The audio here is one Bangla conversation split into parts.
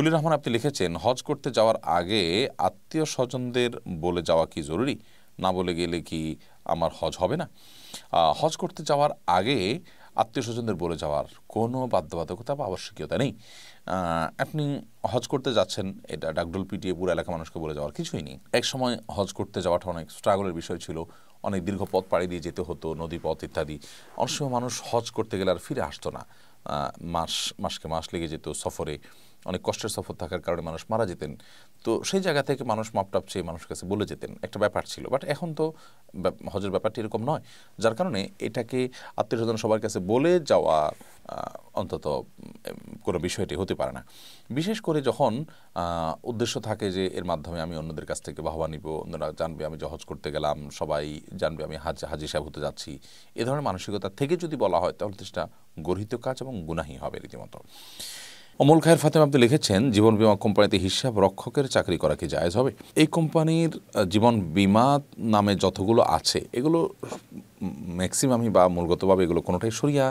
তুলি রহমান আপনি লিখেছেন হজ করতে যাওয়ার আগে আত্মীয় স্বজনদের বলে যাওয়া কি জরুরি না বলে গেলে কি আমার হজ হবে না হজ করতে যাওয়ার আগে আত্মীয় স্বজনদের বলে যাওয়ার কোনো বাধ্যবাধকতা বা আবশ্যকীয়তা নেই আপনি হজ করতে যাচ্ছেন এটা ডাকডোল পিটিয়ে পুরো এলাকা মানুষকে বলে যাওয়ার কিছুই নেই এক সময় হজ করতে যাওয়াটা অনেক স্ট্রাগলের বিষয় ছিল অনেক দীর্ঘ পথ পাড়ি দিয়ে যেতে হতো নদী পথ ইত্যাদি অনেক সময় মানুষ হজ করতে গেলে আর ফিরে আসতো না মাস মাসকে মাস লেগে যেত সফরে অনেক কষ্টের সফর থাকার কারণে মানুষ মারা যেতেন তো সেই জায়গা থেকে মানুষ মাপটাপ চেয়ে মানুষের কাছে বলে যেতেন একটা ব্যাপার ছিল বাট এখন তো হজের ব্যাপারটি এরকম নয় যার কারণে এটাকে আত্মীয় স্বজন সবার কাছে বলে যাওয়া অন্তত কোনো বিষয়টি হতে পারে না বিশেষ করে যখন উদ্দেশ্য থাকে যে এর মাধ্যমে আমি অন্যদের কাছ থেকে বাহবা নিব অন্যরা জানবে আমি জহজ করতে গেলাম সবাই জানবে আমি হাজি হাজি সাহেব হতে যাচ্ছি এ ধরনের মানসিকতা থেকে যদি বলা হয় তাহলে সেটা গর্হিত কাজ এবং গুনাহি হবে রীতিমতো অমল খায়ের ফাতেমা আপনি লিখেছেন জীবন বিমা কোম্পানিতে হিসাব রক্ষকের চাকরি করা কি জায়জ হবে এই কোম্পানির জীবন বিমা নামে যতগুলো আছে এগুলো ম্যাক্সিমামই বা মূলগতভাবে এগুলো কোনোটাই সরিয়া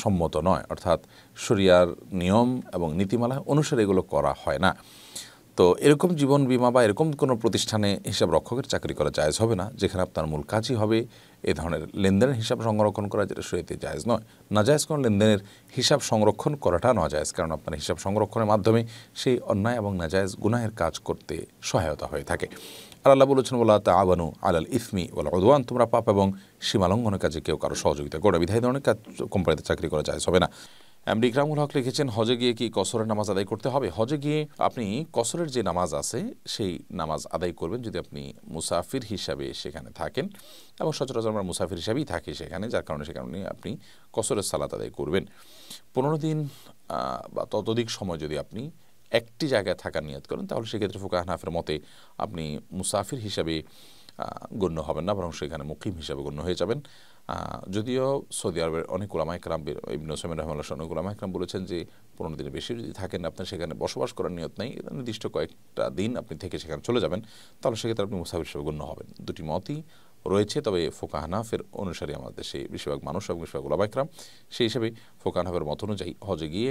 সম্মত নয় অর্থাৎ সরিয়ার নিয়ম এবং নীতিমালা অনুসারে এগুলো করা হয় না তো এরকম জীবন বিমা বা এরকম কোনো প্রতিষ্ঠানে হিসাব রক্ষকের চাকরি করা জায়জ হবে না যেখানে আপনার মূল কাজই হবে এ ধরনের লেনদেনের হিসাব সংরক্ষণ করা যেটা সহিত জায়জ নয় জায়জ কোনো লেনদেনের হিসাব সংরক্ষণ করাটা না জায়জ কারণ আপনার হিসাব সংরক্ষণের মাধ্যমে সেই অন্যায় এবং না জায়জ গুনাহের কাজ করতে সহায়তা হয়ে থাকে আর আল্লাহ বলেছেন বলা তা আবানু আলাল ইফমি বলা ওদওয়ান তোমরা পাপ এবং সীমালঙ্ঘনের কাজে কেউ কারো সহযোগিতা করো বিধায় ধরনের কাজ কোম্পানিতে চাকরি করা যায় হবে না এমডি ইকরামুল হক লিখেছেন হজে গিয়ে কি কসরের নামাজ আদায় করতে হবে হজে গিয়ে আপনি কসরের যে নামাজ আছে সেই নামাজ আদায় করবেন যদি আপনি মুসাফির হিসাবে সেখানে থাকেন এবং সচরাচর আমরা মুসাফির হিসাবেই থাকি সেখানে যার কারণে সে কারণে আপনি কসরের সালাত আদায় করবেন পনেরো দিন বা ততোধিক সময় যদি আপনি একটি জায়গায় থাকার নিয়ত করেন তাহলে সেক্ষেত্রে ফুকা হানাফের মতে আপনি মুসাফির হিসাবে গণ্য হবেন না বরং সেখানে মুকিম হিসাবে গণ্য হয়ে যাবেন যদিও সৌদি আরবের অনেক ওলামা একরাম ইবন ওসমান রহমান অনেক ওলামা একরাম বলেছেন যে পনেরো দিনের বেশি যদি থাকেন আপনার সেখানে বসবাস করার নিয়ত নেই নির্দিষ্ট কয়েকটা দিন আপনি থেকে সেখানে চলে যাবেন তাহলে সেক্ষেত্রে আপনি মুসাফির হিসেবে গণ্য হবেন দুটি মতই রয়েছে তবে ফোকা হানাফের অনুসারে আমাদের সেই বেশিরভাগ মানুষ এবং বেশিরভাগ ওলামা একরাম সেই হিসেবে ফোকা হানাফের মত অনুযায়ী হজে গিয়ে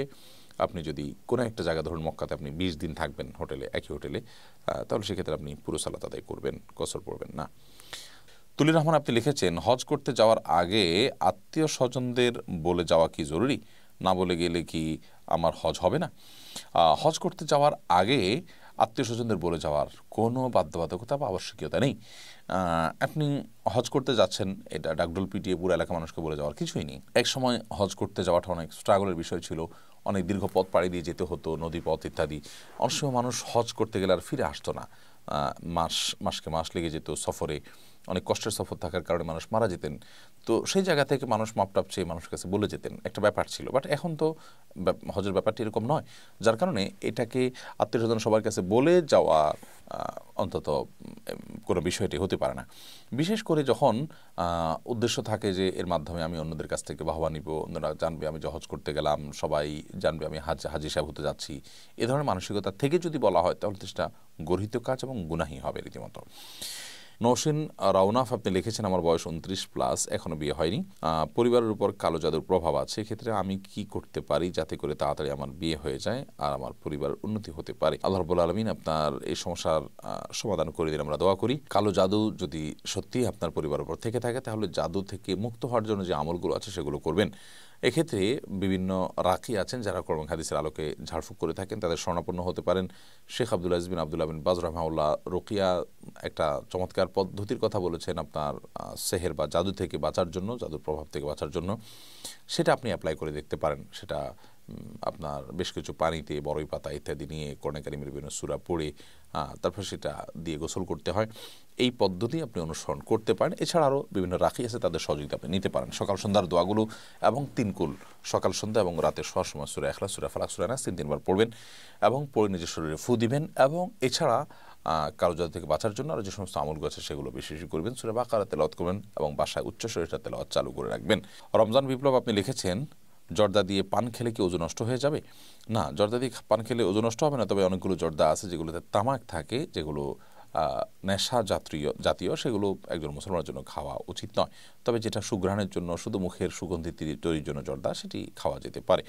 আপনি যদি কোনো একটা জায়গা ধরুন মক্কাতে আপনি বিশ দিন থাকবেন হোটেলে একই হোটেলে তাহলে সেক্ষেত্রে আপনি পুরো সালাত আদায় করবেন কসর পড়বেন না তুলি রহমান আপনি লিখেছেন হজ করতে যাওয়ার আগে আত্মীয় স্বজনদের বলে যাওয়া কি জরুরি না বলে গেলে কি আমার হজ হবে না হজ করতে যাওয়ার আগে আত্মীয় স্বজনদের বলে যাওয়ার কোনো বাধ্যবাধকতা বা আবশ্যকীয়তা নেই আপনি হজ করতে যাচ্ছেন এটা ডাকডোল পিটিয়ে পুরো এলাকা মানুষকে বলে যাওয়ার কিছুই নেই এক সময় হজ করতে যাওয়াটা অনেক স্ট্রাগলের বিষয় ছিল অনেক দীর্ঘ পথ পাড়ি দিয়ে যেতে হতো নদী পথ ইত্যাদি অনেক সময় মানুষ হজ করতে গেলে আর ফিরে আসতো না মাস মাসকে মাস লেগে যেত সফরে অনেক কষ্টের সফর থাকার কারণে মানুষ মারা যেতেন তো সেই জায়গা থেকে মানুষ মাপটাপ চেয়ে মানুষের কাছে বলে যেতেন একটা ব্যাপার ছিল বাট এখন তো হজের ব্যাপারটি এরকম নয় যার কারণে এটাকে আত্মীয় স্বজন সবার কাছে বলে যাওয়া অন্তত কোনো বিষয়টি হতে পারে না বিশেষ করে যখন উদ্দেশ্য থাকে যে এর মাধ্যমে আমি অন্যদের কাছ থেকে বাহবা নিব অন্যরা জানবে আমি জহজ করতে গেলাম সবাই জানবে আমি হাজ হাজি সাহেব হতে যাচ্ছি এ ধরনের মানসিকতা থেকে যদি বলা হয় তাহলে সেটা গর্হিত কাজ এবং গুনাহি হবে রীতিমতো নৌসেন রাউনাফ আপনি লিখেছেন আমার বয়স উনত্রিশ প্লাস এখনও বিয়ে হয়নি পরিবারের উপর কালো জাদুর প্রভাব আছে এক্ষেত্রে আমি কি করতে পারি যাতে করে তাড়াতাড়ি আমার বিয়ে হয়ে যায় আর আমার পরিবার উন্নতি হতে পারে আল্লাহ রবুল আলমিন আপনার এই সমস্যার সমাধান করে দিন আমরা দোয়া করি কালো জাদু যদি সত্যি আপনার পরিবার উপর থেকে থাকে তাহলে জাদু থেকে মুক্ত হওয়ার জন্য যে আমলগুলো আছে সেগুলো করবেন এক্ষেত্রে বিভিন্ন রাখি আছেন যারা কর্ম হাদিসের আলোকে ঝাড়ফুঁক করে থাকেন তাদের স্বর্ণাপন্ন হতে পারেন শেখ আবদুল্লাহ বিন আবদুল্লাহ বিন বাজ রহমাউল্লাহ রোকিয়া একটা চমৎকার বাঁচার পদ্ধতির কথা বলেছেন আপনার সেহের বা জাদু থেকে বাঁচার জন্য জাদুর প্রভাব থেকে বাঁচার জন্য সেটা আপনি অ্যাপ্লাই করে দেখতে পারেন সেটা আপনার বেশ কিছু পানিতে বড়ই পাতা ইত্যাদি নিয়ে কর্ণাকারিমের বিভিন্ন সুরা পড়ে তারপর সেটা দিয়ে গোসল করতে হয় এই পদ্ধতি আপনি অনুসরণ করতে পারেন এছাড়া আরও বিভিন্ন রাখি আছে তাদের সহযোগিতা আপনি নিতে পারেন সকাল সন্ধ্যার দোয়াগুলো এবং তিনকুল সকাল সন্ধ্যা এবং রাতে শোয়ার সময় সুরা এখলা সুরা ফালাক সুরা নাস তিন তিনবার পড়বেন এবং পড়ে নিজের শরীরে ফু দিবেন এবং এছাড়া কারো জাত থেকে বাঁচার জন্য আরও যে সমস্ত আমলগুলো আছে সেগুলো বেশি বেশি করবেন সুরে বাঁকারা তেলত করবেন এবং বাসায় উচ্চ শরীরটা তেলত চালু করে রাখবেন রমজান বিপ্লব আপনি লিখেছেন জর্দা দিয়ে পান খেলে কি ওজন নষ্ট হয়ে যাবে না জর্দা দিয়ে পান খেলে ওজন নষ্ট হবে না তবে অনেকগুলো জর্দা আছে যেগুলোতে তামাক থাকে যেগুলো নেশা জাতীয় জাতীয় সেগুলো একজন মুসলমানের জন্য খাওয়া উচিত নয় তবে যেটা সুগ্রহণের জন্য শুধু মুখের সুগন্ধি তৈরির জন্য জর্দা সেটি খাওয়া যেতে পারে